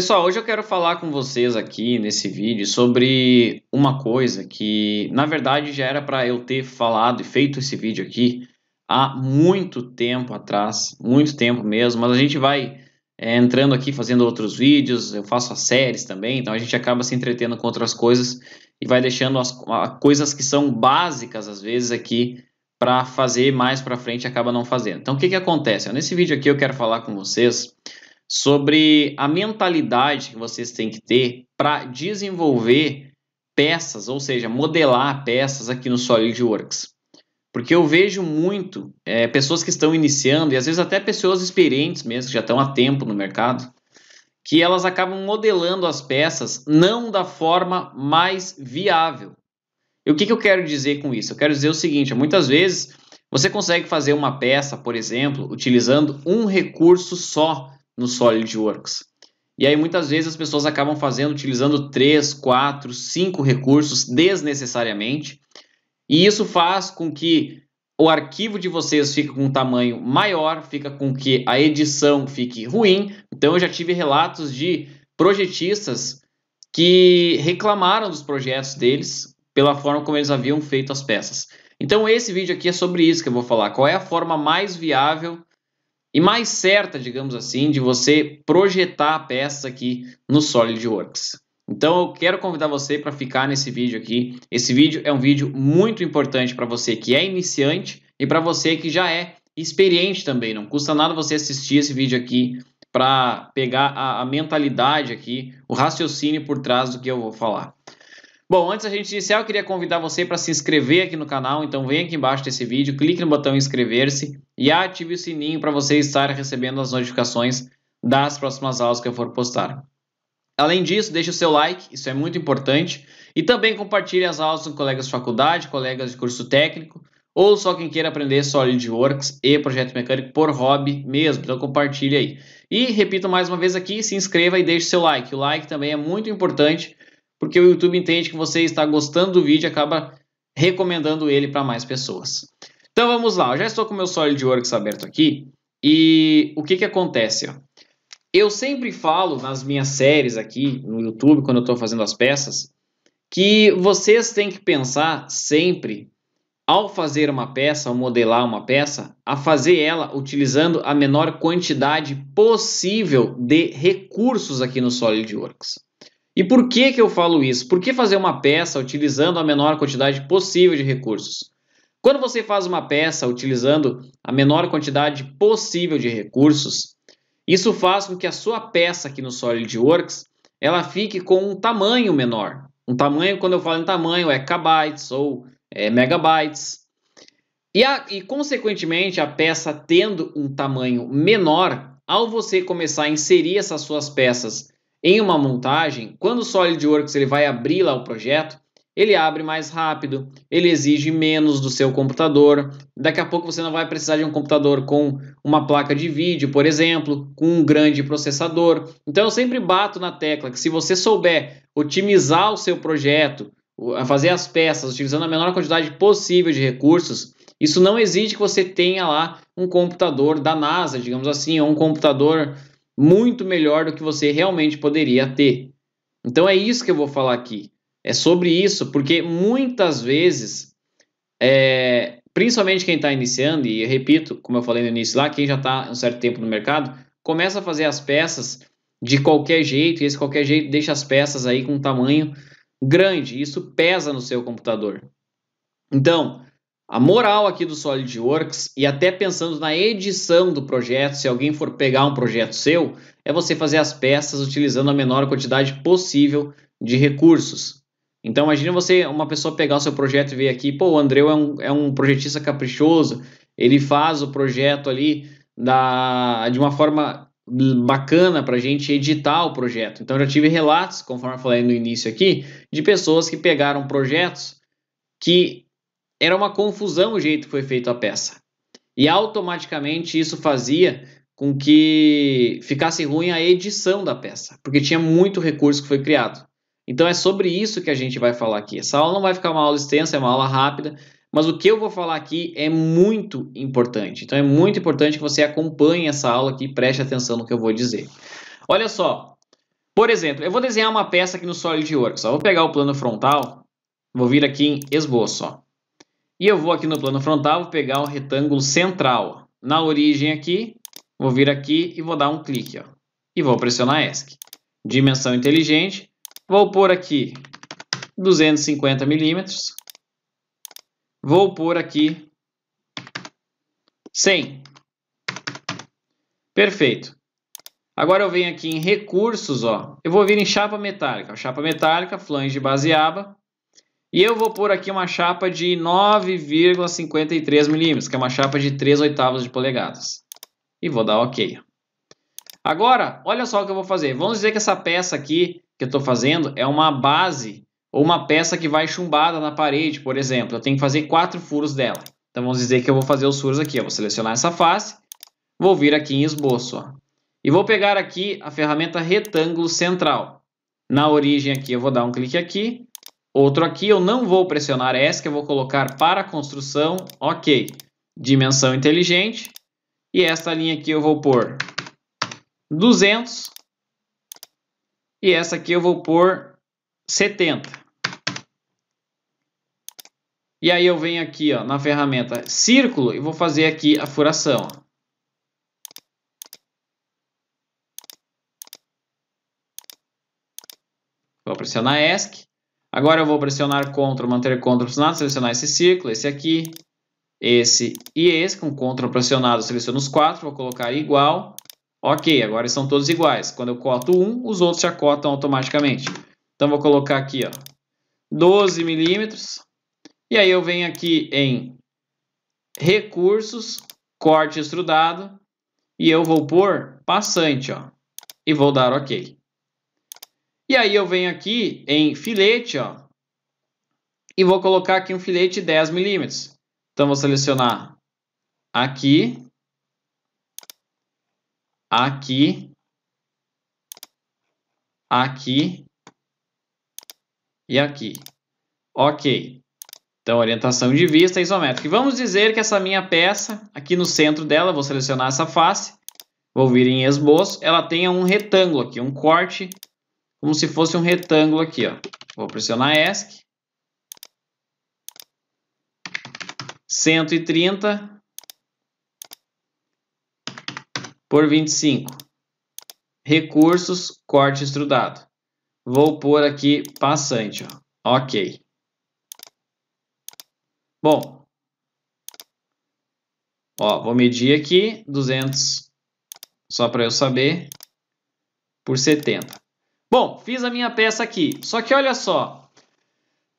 Pessoal, hoje eu quero falar com vocês aqui nesse vídeo sobre uma coisa que, na verdade, já era para eu ter falado e feito esse vídeo aqui há muito tempo atrás, muito tempo mesmo, mas a gente vai é, entrando aqui fazendo outros vídeos, eu faço as séries também, então a gente acaba se entretendo com outras coisas e vai deixando as coisas que são básicas às vezes aqui para fazer mais para frente acaba não fazendo. Então o que que acontece? Nesse vídeo aqui eu quero falar com vocês sobre a mentalidade que vocês têm que ter para desenvolver peças, ou seja, modelar peças aqui no SolidWorks. Porque eu vejo muito é, pessoas que estão iniciando, e às vezes até pessoas experientes mesmo, que já estão há tempo no mercado, que elas acabam modelando as peças não da forma mais viável. E o que, que eu quero dizer com isso? Eu quero dizer o seguinte: muitas vezes você consegue fazer uma peça, por exemplo, utilizando um recurso só no SolidWorks. E aí muitas vezes as pessoas acabam fazendo, utilizando 3, 4, 5 recursos desnecessariamente. E isso faz com que o arquivo de vocês fique com um tamanho maior, fica com que a edição fique ruim. Então eu já tive relatos de projetistas que reclamaram dos projetos deles pela forma como eles haviam feito as peças. Então esse vídeo aqui é sobre isso que eu vou falar. Qual é a forma mais viável e mais certa, digamos assim, de você projetar a peça aqui no SolidWorks. Então eu quero convidar você para ficar nesse vídeo aqui. Esse vídeo é um vídeo muito importante para você que é iniciante e para você que já é experiente também. Não custa nada você assistir esse vídeo aqui para pegar a, a mentalidade aqui, o raciocínio por trás do que eu vou falar. Bom, antes a gente iniciar, eu queria convidar você para se inscrever aqui no canal, então vem aqui embaixo desse vídeo, clique no botão inscrever-se e ative o sininho para você estar recebendo as notificações das próximas aulas que eu for postar. Além disso, deixe o seu like, isso é muito importante, e também compartilhe as aulas com colegas de faculdade, colegas de curso técnico, ou só quem queira aprender SolidWorks e projeto mecânico por hobby mesmo. Então compartilhe aí. E repito mais uma vez aqui, se inscreva e deixe seu like. O like também é muito importante porque o YouTube entende que você está gostando do vídeo e acaba recomendando ele para mais pessoas. Então vamos lá, eu já estou com o meu SolidWorks aberto aqui e o que, que acontece? Ó? Eu sempre falo nas minhas séries aqui no YouTube, quando eu estou fazendo as peças, que vocês têm que pensar sempre, ao fazer uma peça, ao modelar uma peça, a fazer ela utilizando a menor quantidade possível de recursos aqui no SolidWorks. E por que, que eu falo isso? Por que fazer uma peça utilizando a menor quantidade possível de recursos? Quando você faz uma peça utilizando a menor quantidade possível de recursos, isso faz com que a sua peça aqui no SolidWorks ela fique com um tamanho menor. Um tamanho, quando eu falo em tamanho, é kbytes ou é, megabytes. E, a, e, consequentemente, a peça tendo um tamanho menor, ao você começar a inserir essas suas peças em uma montagem, quando o SolidWorks ele vai abrir lá o projeto, ele abre mais rápido, ele exige menos do seu computador. Daqui a pouco você não vai precisar de um computador com uma placa de vídeo, por exemplo, com um grande processador. Então eu sempre bato na tecla que se você souber otimizar o seu projeto, fazer as peças utilizando a menor quantidade possível de recursos, isso não exige que você tenha lá um computador da NASA, digamos assim, ou um computador muito melhor do que você realmente poderia ter. Então é isso que eu vou falar aqui. É sobre isso, porque muitas vezes, é, principalmente quem está iniciando, e eu repito, como eu falei no início lá, quem já está um certo tempo no mercado, começa a fazer as peças de qualquer jeito, e esse qualquer jeito deixa as peças aí com um tamanho grande. Isso pesa no seu computador. Então, a moral aqui do SolidWorks, e até pensando na edição do projeto, se alguém for pegar um projeto seu, é você fazer as peças utilizando a menor quantidade possível de recursos. Então imagine você, uma pessoa pegar o seu projeto e ver aqui, pô, o Andreu é um, é um projetista caprichoso, ele faz o projeto ali da, de uma forma bacana para a gente editar o projeto. Então já tive relatos, conforme eu falei no início aqui, de pessoas que pegaram projetos que era uma confusão o jeito que foi feita a peça. E automaticamente isso fazia com que ficasse ruim a edição da peça, porque tinha muito recurso que foi criado. Então é sobre isso que a gente vai falar aqui. Essa aula não vai ficar uma aula extensa, é uma aula rápida, mas o que eu vou falar aqui é muito importante. Então é muito importante que você acompanhe essa aula aqui e preste atenção no que eu vou dizer. Olha só, por exemplo, eu vou desenhar uma peça aqui no SolidWorks. Ó. Vou pegar o plano frontal, vou vir aqui em esboço. Ó. E eu vou aqui no plano frontal, vou pegar o retângulo central. Na origem aqui, vou vir aqui e vou dar um clique. Ó, e vou pressionar ESC. Dimensão inteligente, vou pôr aqui 250 milímetros. Vou pôr aqui 100. Perfeito. Agora eu venho aqui em recursos, ó. Eu vou vir em chapa metálica. Chapa metálica, flange base aba. E eu vou pôr aqui uma chapa de 9,53 milímetros, que é uma chapa de 3 oitavos de polegadas. E vou dar OK. Agora, olha só o que eu vou fazer. Vamos dizer que essa peça aqui que eu estou fazendo é uma base ou uma peça que vai chumbada na parede, por exemplo. Eu tenho que fazer quatro furos dela. Então vamos dizer que eu vou fazer os furos aqui. Eu vou selecionar essa face, vou vir aqui em esboço. Ó, e vou pegar aqui a ferramenta retângulo central. Na origem aqui eu vou dar um clique aqui Outro aqui, eu não vou pressionar ESC, eu vou colocar para construção, ok. Dimensão inteligente. E esta linha aqui eu vou pôr 200. E essa aqui eu vou pôr 70. E aí eu venho aqui ó, na ferramenta círculo e vou fazer aqui a furação. Vou pressionar ESC. Agora eu vou pressionar CTRL, manter CTRL pressionado, selecionar esse círculo, esse aqui, esse e esse, com CTRL pressionado seleciono os quatro, vou colocar igual. Ok, agora são todos iguais. Quando eu coto um, os outros já cotam automaticamente. Então vou colocar aqui, ó, 12 milímetros. E aí eu venho aqui em recursos, corte extrudado, e eu vou por passante, ó, e vou dar ok. E aí eu venho aqui em filete, ó, e vou colocar aqui um filete 10 milímetros. Então vou selecionar aqui, aqui, aqui e aqui. Ok. Então, orientação de vista isométrica. E vamos dizer que essa minha peça, aqui no centro dela, vou selecionar essa face, vou vir em esboço, ela tenha um retângulo aqui, um corte como se fosse um retângulo aqui, ó. Vou pressionar ESC. 130 por 25. Recursos, corte extrudado. Vou pôr aqui passante, ó. Ok. Bom, ó, vou medir aqui 200, só para eu saber, por 70. Bom, fiz a minha peça aqui. Só que olha só,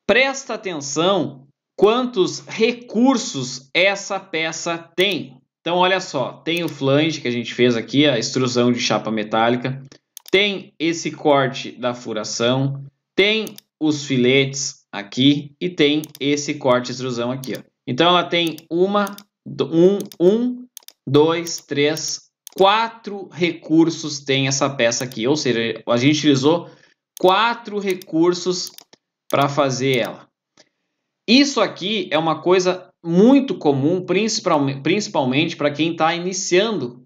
presta atenção quantos recursos essa peça tem. Então, olha só, tem o flange que a gente fez aqui, a extrusão de chapa metálica, tem esse corte da furação, tem os filetes aqui e tem esse corte extrusão aqui. Ó. Então, ela tem uma, um, um, dois, três, quatro recursos tem essa peça aqui, ou seja, a gente utilizou quatro recursos para fazer ela. Isso aqui é uma coisa muito comum, principalmente para quem está iniciando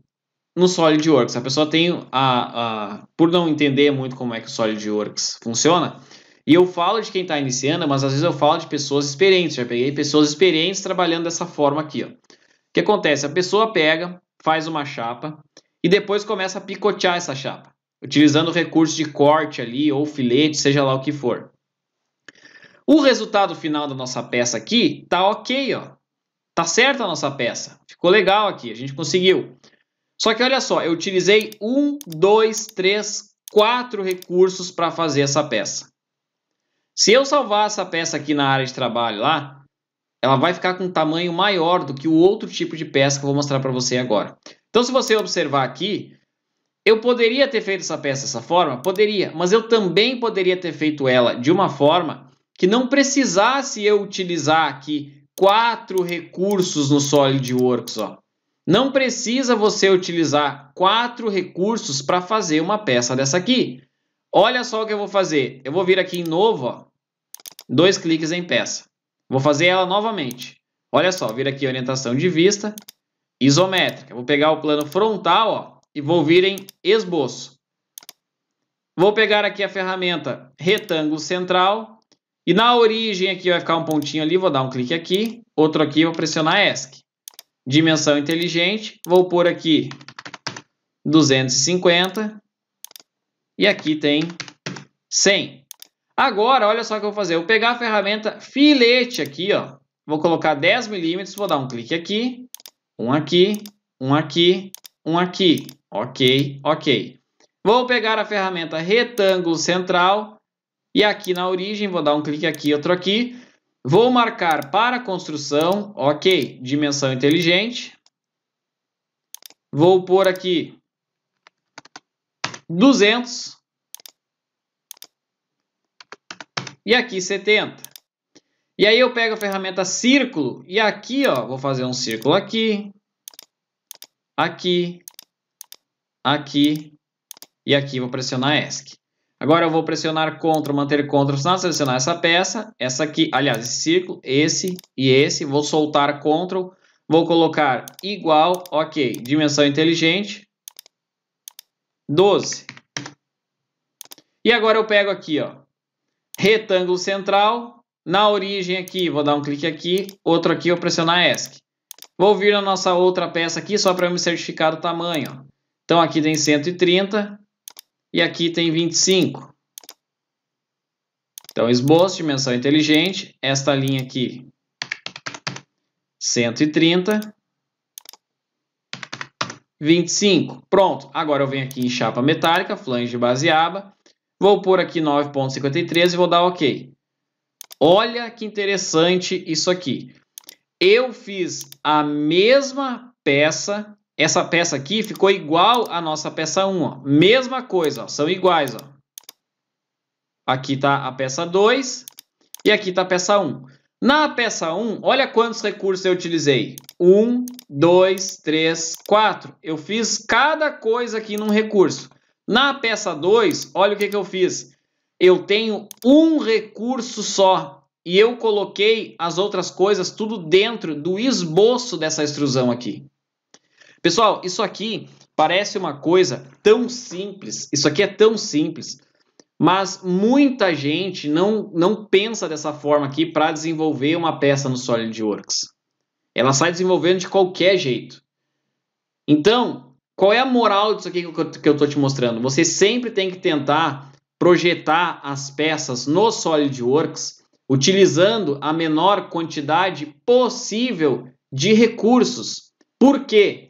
no SolidWorks. A pessoa tem a, a, por não entender muito como é que o SolidWorks funciona. E eu falo de quem está iniciando, mas às vezes eu falo de pessoas experientes. Já peguei pessoas experientes trabalhando dessa forma aqui. Ó. O que acontece? A pessoa pega, faz uma chapa e depois começa a picotear essa chapa, utilizando recursos de corte ali ou filete, seja lá o que for. O resultado final da nossa peça aqui tá ok, ó. Tá certa a nossa peça. Ficou legal aqui, a gente conseguiu. Só que olha só, eu utilizei um, dois, três, quatro recursos para fazer essa peça. Se eu salvar essa peça aqui na área de trabalho lá, ela vai ficar com um tamanho maior do que o outro tipo de peça que eu vou mostrar para você agora. Então, se você observar aqui, eu poderia ter feito essa peça dessa forma? Poderia, mas eu também poderia ter feito ela de uma forma que não precisasse eu utilizar aqui quatro recursos no SolidWorks. Ó. Não precisa você utilizar quatro recursos para fazer uma peça dessa aqui. Olha só o que eu vou fazer. Eu vou vir aqui em novo, ó, dois cliques em peça. Vou fazer ela novamente. Olha só, vir aqui orientação de vista, isométrica. Vou pegar o plano frontal ó, e vou vir em esboço. Vou pegar aqui a ferramenta retângulo central e na origem aqui vai ficar um pontinho ali, vou dar um clique aqui, outro aqui, vou pressionar ESC. Dimensão inteligente, vou pôr aqui 250 e aqui tem 100. Agora, olha só o que eu vou fazer. Eu vou pegar a ferramenta filete aqui, ó. Vou colocar 10 milímetros, vou dar um clique aqui, um aqui, um aqui, um aqui. Ok, ok. Vou pegar a ferramenta retângulo central e aqui na origem, vou dar um clique aqui, outro aqui. Vou marcar para construção, ok, dimensão inteligente. Vou pôr aqui 200 e aqui 70. E aí eu pego a ferramenta círculo e aqui, ó, vou fazer um círculo aqui, aqui, aqui e aqui vou pressionar ESC. Agora eu vou pressionar CTRL, manter CTRL, não, selecionar essa peça, essa aqui, aliás, esse círculo, esse e esse, vou soltar CTRL, vou colocar igual, ok, dimensão inteligente, 12. E agora eu pego aqui, ó, retângulo central. Na origem aqui, vou dar um clique aqui, outro aqui, vou pressionar ESC. Vou vir na nossa outra peça aqui, só para eu me certificar o tamanho. Então aqui tem 130 e aqui tem 25. Então esboço, dimensão inteligente, esta linha aqui 130, 25. Pronto, agora eu venho aqui em chapa metálica, flange de base aba, Vou pôr aqui 9.53 e vou dar OK. Olha que interessante isso aqui. Eu fiz a mesma peça, essa peça aqui ficou igual à nossa peça 1, ó. mesma coisa, ó, são iguais. Ó. Aqui está a peça 2 e aqui está a peça 1. Na peça 1, olha quantos recursos eu utilizei. 1, 2, 3, 4. Eu fiz cada coisa aqui num recurso. Na peça 2, olha o que, que eu fiz. Eu tenho um recurso só e eu coloquei as outras coisas tudo dentro do esboço dessa extrusão aqui. Pessoal, isso aqui parece uma coisa tão simples, isso aqui é tão simples, mas muita gente não, não pensa dessa forma aqui para desenvolver uma peça no SolidWorks. Ela sai desenvolvendo de qualquer jeito. Então, qual é a moral disso aqui que eu estou te mostrando? Você sempre tem que tentar projetar as peças no SolidWorks utilizando a menor quantidade possível de recursos. Por quê?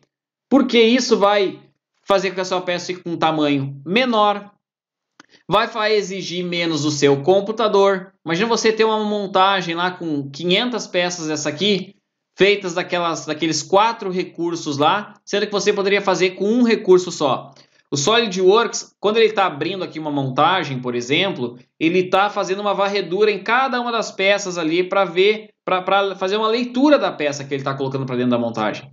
Porque isso vai fazer com que a sua peça fique com um tamanho menor, vai exigir menos do seu computador. Imagina você ter uma montagem lá com 500 peças dessa aqui, feitas daquelas, daqueles quatro recursos lá, sendo que você poderia fazer com um recurso só. O SolidWorks, quando ele está abrindo aqui uma montagem, por exemplo, ele está fazendo uma varredura em cada uma das peças ali para ver, para fazer uma leitura da peça que ele está colocando para dentro da montagem.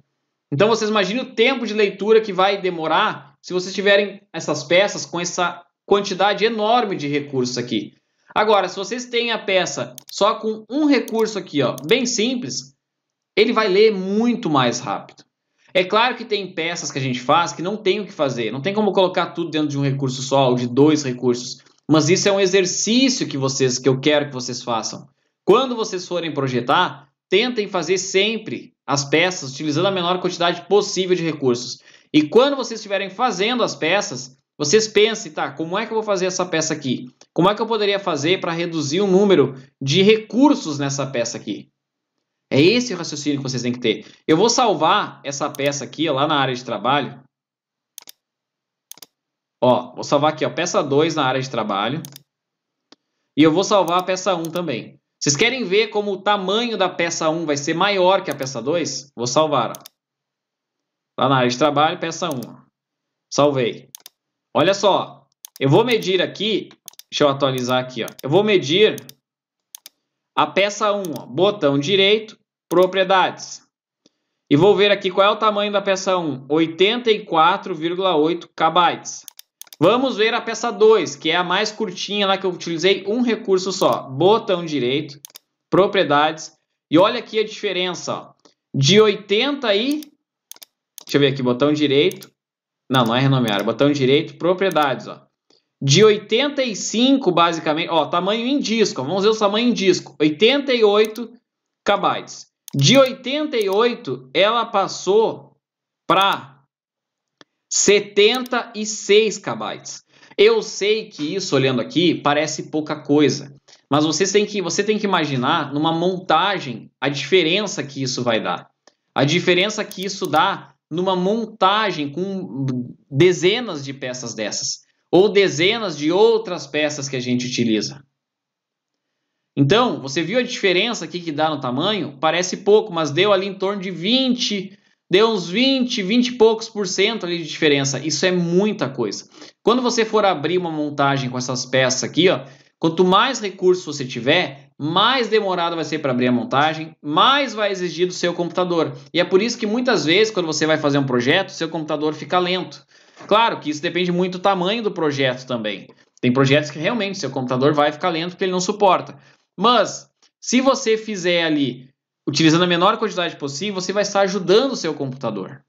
Então vocês imaginem o tempo de leitura que vai demorar se vocês tiverem essas peças com essa quantidade enorme de recursos aqui. Agora, se vocês têm a peça só com um recurso aqui, ó, bem simples, ele vai ler muito mais rápido. É claro que tem peças que a gente faz que não tem o que fazer, não tem como colocar tudo dentro de um recurso só ou de dois recursos, mas isso é um exercício que vocês que eu quero que vocês façam. Quando vocês forem projetar, tentem fazer sempre as peças utilizando a menor quantidade possível de recursos. E quando vocês estiverem fazendo as peças, vocês pensem, tá, como é que eu vou fazer essa peça aqui? Como é que eu poderia fazer para reduzir o número de recursos nessa peça aqui? É esse o raciocínio que vocês têm que ter. Eu vou salvar essa peça aqui, ó, lá na área de trabalho. Ó, vou salvar aqui, ó, peça 2 na área de trabalho. E eu vou salvar a peça 1 um também. Vocês querem ver como o tamanho da peça 1 um vai ser maior que a peça 2? Vou salvar. Ó. Lá na área de trabalho, peça 1. Um, Salvei. Olha só, eu vou medir aqui, deixa eu atualizar aqui, ó. Eu vou medir a peça 1, botão direito, propriedades. E vou ver aqui qual é o tamanho da peça 1, 84,8 KB. Vamos ver a peça 2, que é a mais curtinha lá que eu utilizei um recurso só, botão direito, propriedades, e olha aqui a diferença, ó, de 80 e, deixa eu ver aqui, botão direito, não, não é renomear, botão direito, propriedades, ó, de 85 basicamente, ó, tamanho em disco, ó, vamos ver o tamanho em disco, 88 KB. De 88, ela passou para 76 KB. Eu sei que isso, olhando aqui, parece pouca coisa, mas você tem que, você tem que imaginar numa montagem a diferença que isso vai dar. A diferença que isso dá numa montagem com dezenas de peças dessas, ou dezenas de outras peças que a gente utiliza. Então, você viu a diferença aqui que dá no tamanho? Parece pouco, mas deu ali em torno de 20, deu uns 20, 20 e poucos por cento ali de diferença. Isso é muita coisa. Quando você for abrir uma montagem com essas peças aqui, ó, quanto mais recurso você tiver, mais demorado vai ser para abrir a montagem, mais vai exigir do seu computador. E é por isso que muitas vezes, quando você vai fazer um projeto, seu computador fica lento. Claro que isso depende muito do tamanho do projeto também. Tem projetos que realmente seu computador vai ficar lento porque ele não suporta. Mas, se você fizer ali, utilizando a menor quantidade possível, você vai estar ajudando o seu computador.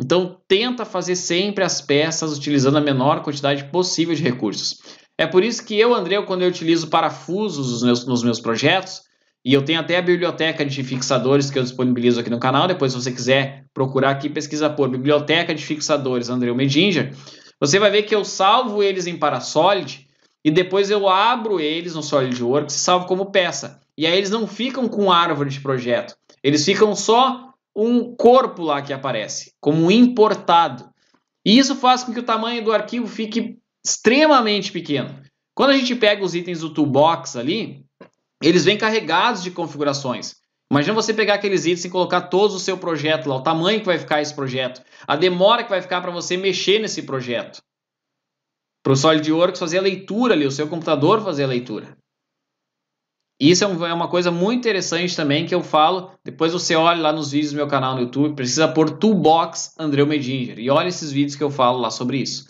Então, tenta fazer sempre as peças utilizando a menor quantidade possível de recursos. É por isso que eu, André, quando eu utilizo parafusos nos meus, nos meus projetos, e eu tenho até a biblioteca de fixadores que eu disponibilizo aqui no canal. Depois, se você quiser procurar aqui, pesquisa por Biblioteca de Fixadores André Medinger. Você vai ver que eu salvo eles em Parasolid e depois eu abro eles no SolidWorks e salvo como peça. E aí eles não ficam com árvore de projeto, eles ficam só um corpo lá que aparece, como importado. E isso faz com que o tamanho do arquivo fique extremamente pequeno. Quando a gente pega os itens do toolbox ali, eles vêm carregados de configurações. Imagina você pegar aqueles itens e colocar todo o seu projeto lá, o tamanho que vai ficar esse projeto, a demora que vai ficar para você mexer nesse projeto para o SolidWorks fazer a leitura ali, o seu computador fazer a leitura. Isso é, é, uma coisa muito interessante também que eu falo. Depois você olha lá nos vídeos do meu canal no YouTube, precisa pôr Toolbox Andreu Medinger e olha esses vídeos que eu falo lá sobre isso.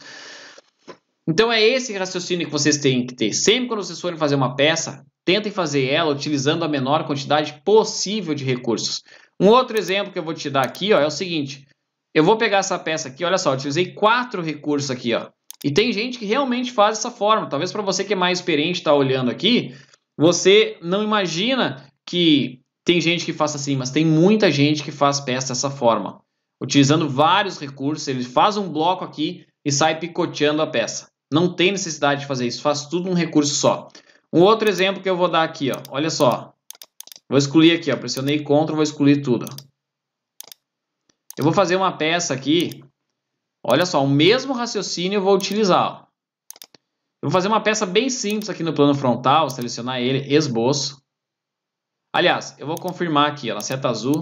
Então é esse raciocínio que vocês têm que ter. Sempre quando vocês forem fazer uma peça, tentem fazer ela utilizando a menor quantidade possível de recursos. Um outro exemplo que eu vou te dar aqui ó, é o seguinte. Eu vou pegar essa peça aqui, olha só, eu utilizei quatro recursos aqui, ó. E tem gente que realmente faz essa forma. Talvez para você que é mais experiente está olhando aqui, você não imagina que tem gente que faça assim, mas tem muita gente que faz peça dessa forma. Utilizando vários recursos, ele faz um bloco aqui e sai picoteando a peça. Não tem necessidade de fazer isso, faz tudo um recurso só. Um outro exemplo que eu vou dar aqui, ó. olha só. Vou excluir aqui, ó. pressionei CTRL, vou excluir tudo. Eu vou fazer uma peça aqui Olha só, o mesmo raciocínio eu vou utilizar. Eu vou fazer uma peça bem simples aqui no plano frontal, selecionar ele, esboço. Aliás, eu vou confirmar aqui, ó, na seta azul.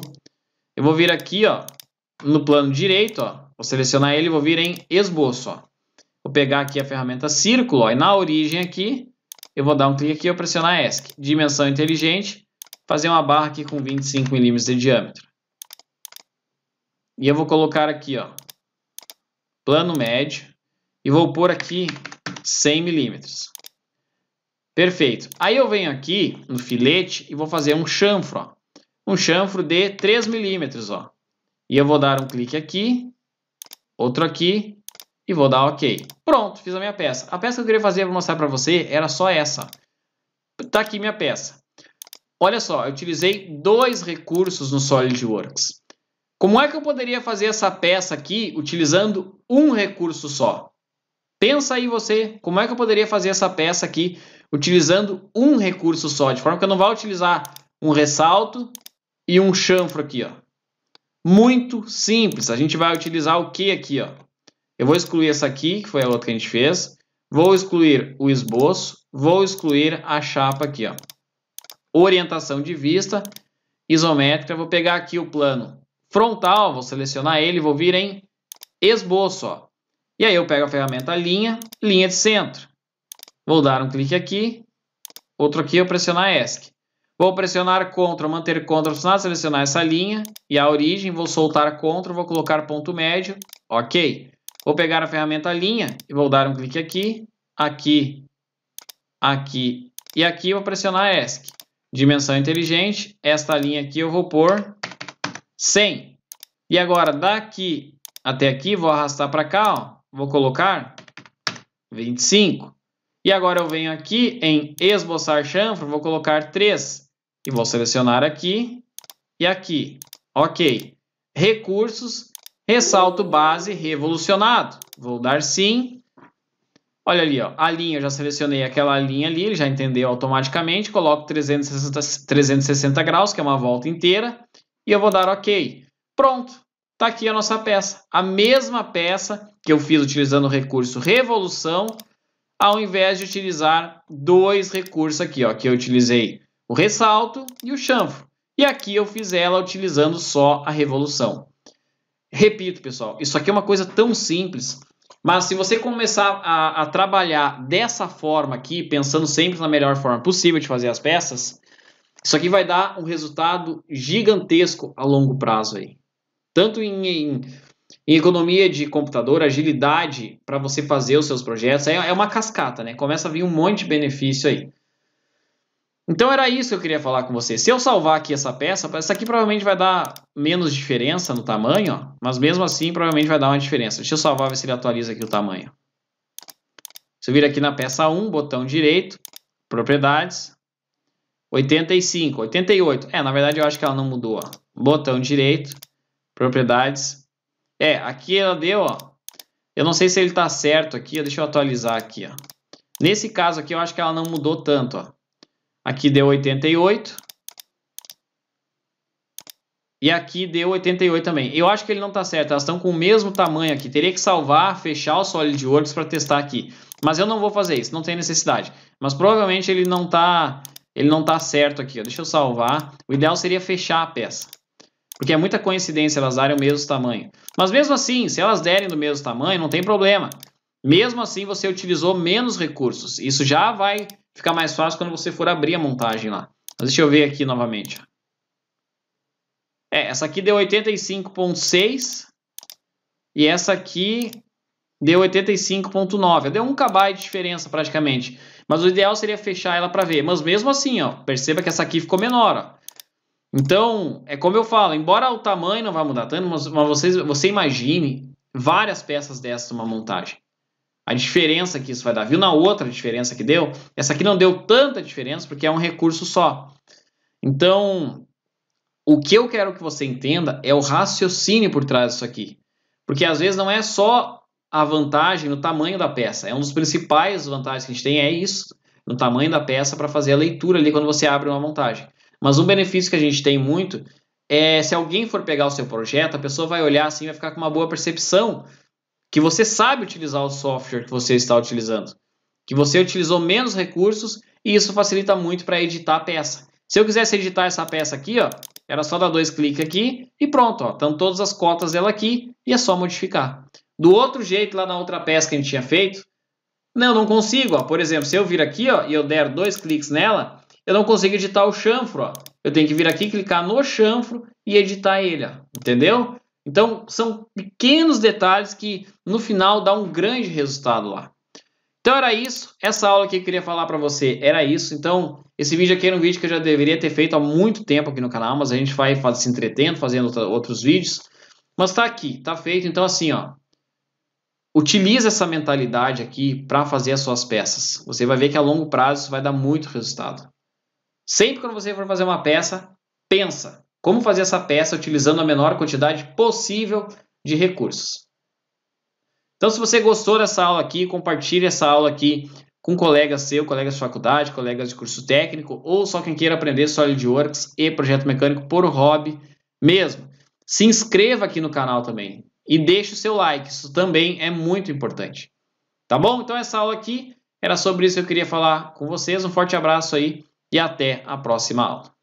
Eu vou vir aqui, ó, no plano direito, ó, vou selecionar ele e vou vir em esboço, ó. Vou pegar aqui a ferramenta círculo, ó, e na origem aqui, eu vou dar um clique aqui e pressionar ESC. Dimensão inteligente, fazer uma barra aqui com 25 milímetros de diâmetro. E eu vou colocar aqui, ó, plano médio e vou pôr aqui 100 milímetros. Perfeito. Aí eu venho aqui no filete e vou fazer um chanfro, ó. Um chanfro de 3 milímetros, ó. E eu vou dar um clique aqui, outro aqui e vou dar OK. Pronto, fiz a minha peça. A peça que eu queria fazer para mostrar para você era só essa. está aqui minha peça. Olha só, eu utilizei dois recursos no SolidWorks. Como é que eu poderia fazer essa peça aqui utilizando um recurso só? Pensa aí você, como é que eu poderia fazer essa peça aqui utilizando um recurso só, de forma que eu não vá utilizar um ressalto e um chanfro aqui, ó. Muito simples. A gente vai utilizar o que aqui, ó? Eu vou excluir essa aqui, que foi a outra que a gente fez. Vou excluir o esboço, vou excluir a chapa aqui, ó. Orientação de vista, isométrica, vou pegar aqui o plano frontal, vou selecionar ele, vou vir em esboço. Ó. E aí eu pego a ferramenta linha, linha de centro. Vou dar um clique aqui, outro aqui, eu pressionar ESC. Vou pressionar CTRL, manter CTRL selecionar essa linha e a origem, vou soltar CTRL, vou colocar ponto médio, ok. Vou pegar a ferramenta linha e vou dar um clique aqui, aqui, aqui e aqui, vou pressionar ESC. Dimensão inteligente, esta linha aqui eu vou pôr 100. E agora, daqui até aqui, vou arrastar para cá, ó, vou colocar 25. E agora eu venho aqui em esboçar chanfro, vou colocar 3. E vou selecionar aqui e aqui. Ok. Recursos, ressalto base revolucionado. Vou dar sim. Olha ali, ó, a linha, eu já selecionei aquela linha ali, ele já entendeu automaticamente. Coloco 360, 360 graus, que é uma volta inteira e eu vou dar OK. Pronto, está aqui a nossa peça. A mesma peça que eu fiz utilizando o recurso revolução, ao invés de utilizar dois recursos aqui, ó, que eu utilizei o ressalto e o chanfro. E aqui eu fiz ela utilizando só a revolução. Repito, pessoal, isso aqui é uma coisa tão simples, mas se você começar a, a trabalhar dessa forma aqui, pensando sempre na melhor forma possível de fazer as peças, isso aqui vai dar um resultado gigantesco a longo prazo aí. Tanto em, em, em economia de computador, agilidade para você fazer os seus projetos, é, é uma cascata, né? Começa a vir um monte de benefício aí. Então era isso que eu queria falar com você. Se eu salvar aqui essa peça, essa aqui provavelmente vai dar menos diferença no tamanho, ó, mas mesmo assim provavelmente vai dar uma diferença. Deixa eu salvar, ver se ele atualiza aqui o tamanho. Se eu vir aqui na peça 1, botão direito, propriedades, 85, 88. É, na verdade eu acho que ela não mudou. Ó. Botão direito, propriedades. É, aqui ela deu, ó. Eu não sei se ele tá certo aqui, ó, deixa eu atualizar aqui, ó. Nesse caso aqui eu acho que ela não mudou tanto, ó. Aqui deu 88. E aqui deu 88 também. Eu acho que ele não tá certo, elas estão com o mesmo tamanho aqui. Teria que salvar, fechar o SolidWorks para testar aqui. Mas eu não vou fazer isso, não tem necessidade. Mas provavelmente ele não tá ele não está certo aqui. Ó. Deixa eu salvar. O ideal seria fechar a peça. Porque é muita coincidência elas darem o mesmo tamanho. Mas mesmo assim, se elas derem do mesmo tamanho, não tem problema. Mesmo assim, você utilizou menos recursos. Isso já vai ficar mais fácil quando você for abrir a montagem lá. Mas deixa eu ver aqui novamente. Ó. É, essa aqui deu 85.6 e essa aqui deu 85.9. Deu 1 KB de diferença praticamente. Mas o ideal seria fechar ela para ver. Mas mesmo assim, ó, perceba que essa aqui ficou menor. Ó. Então, é como eu falo, embora o tamanho não vá mudar tanto, mas, mas vocês, você imagine várias peças dessas numa montagem. A diferença que isso vai dar. Viu na outra diferença que deu? Essa aqui não deu tanta diferença porque é um recurso só. Então, o que eu quero que você entenda é o raciocínio por trás disso aqui. Porque às vezes não é só a vantagem no tamanho da peça. É um dos principais vantagens que a gente tem, é isso, no tamanho da peça para fazer a leitura ali quando você abre uma montagem. Mas um benefício que a gente tem muito é se alguém for pegar o seu projeto, a pessoa vai olhar assim, vai ficar com uma boa percepção que você sabe utilizar o software que você está utilizando, que você utilizou menos recursos e isso facilita muito para editar a peça. Se eu quisesse editar essa peça aqui, ó, era só dar dois cliques aqui e pronto, ó, estão todas as cotas dela aqui e é só modificar do outro jeito lá na outra peça que a gente tinha feito? Não, não consigo. Ó. Por exemplo, se eu vir aqui ó, e eu der dois cliques nela, eu não consigo editar o chanfro. Ó. Eu tenho que vir aqui, clicar no chanfro e editar ele. Ó. Entendeu? Então, são pequenos detalhes que no final dá um grande resultado lá. Então era isso, essa aula que eu queria falar para você era isso. Então, esse vídeo aqui era um vídeo que eu já deveria ter feito há muito tempo aqui no canal, mas a gente vai se entretendo, fazendo outros vídeos. Mas tá aqui, tá feito. Então assim, ó, Utilize essa mentalidade aqui para fazer as suas peças. Você vai ver que a longo prazo isso vai dar muito resultado. Sempre quando você for fazer uma peça, pensa como fazer essa peça utilizando a menor quantidade possível de recursos. Então, se você gostou dessa aula aqui, compartilhe essa aula aqui com colegas seu, colegas de faculdade, colegas de curso técnico, ou só quem queira aprender SolidWorks e projeto mecânico por hobby mesmo. Se inscreva aqui no canal também e deixe o seu like, isso também é muito importante. Tá bom? Então essa aula aqui era sobre isso que eu queria falar com vocês. Um forte abraço aí e até a próxima aula.